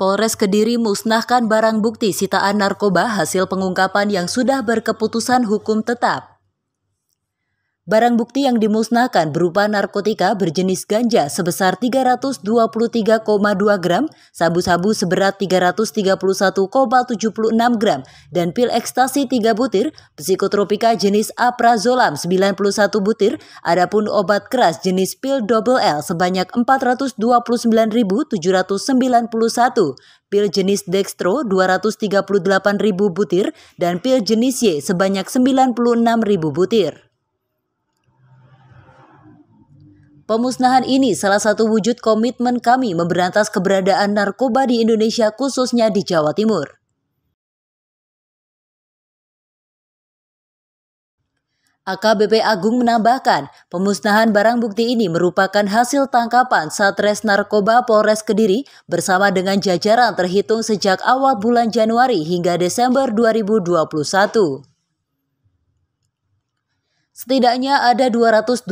Polres Kediri musnahkan barang bukti sitaan narkoba hasil pengungkapan yang sudah berkeputusan hukum tetap. Barang bukti yang dimusnahkan berupa narkotika berjenis ganja sebesar 323,2 gram, sabu-sabu seberat 331,76 gram, dan pil ekstasi 3 butir, psikotropika jenis aprazolam 91 butir, adapun obat keras jenis pil double L sebanyak 429.791, pil jenis dextro 238.000 butir, dan pil jenis Y sebanyak 96.000 butir. Pemusnahan ini salah satu wujud komitmen kami memberantas keberadaan narkoba di Indonesia khususnya di Jawa Timur. AKBP Agung menambahkan, pemusnahan barang bukti ini merupakan hasil tangkapan Satres Narkoba Polres Kediri bersama dengan jajaran terhitung sejak awal bulan Januari hingga Desember 2021. Setidaknya ada 227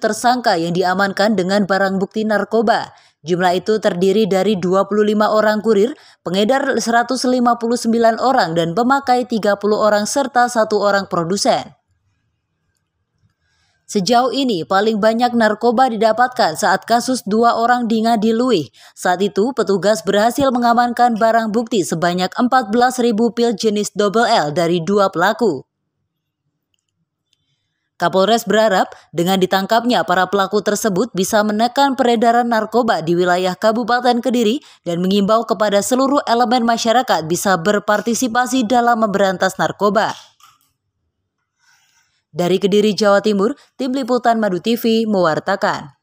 tersangka yang diamankan dengan barang bukti narkoba. Jumlah itu terdiri dari 25 orang kurir, pengedar 159 orang dan pemakai 30 orang serta satu orang produsen. Sejauh ini paling banyak narkoba didapatkan saat kasus dua orang di Ngadilui. Saat itu petugas berhasil mengamankan barang bukti sebanyak 14.000 pil jenis double L dari dua pelaku. Kapolres berharap dengan ditangkapnya para pelaku tersebut bisa menekan peredaran narkoba di wilayah Kabupaten Kediri dan mengimbau kepada seluruh elemen masyarakat bisa berpartisipasi dalam memberantas narkoba. Dari Kediri, Jawa Timur, Tim Liputan Madu TV mewartakan.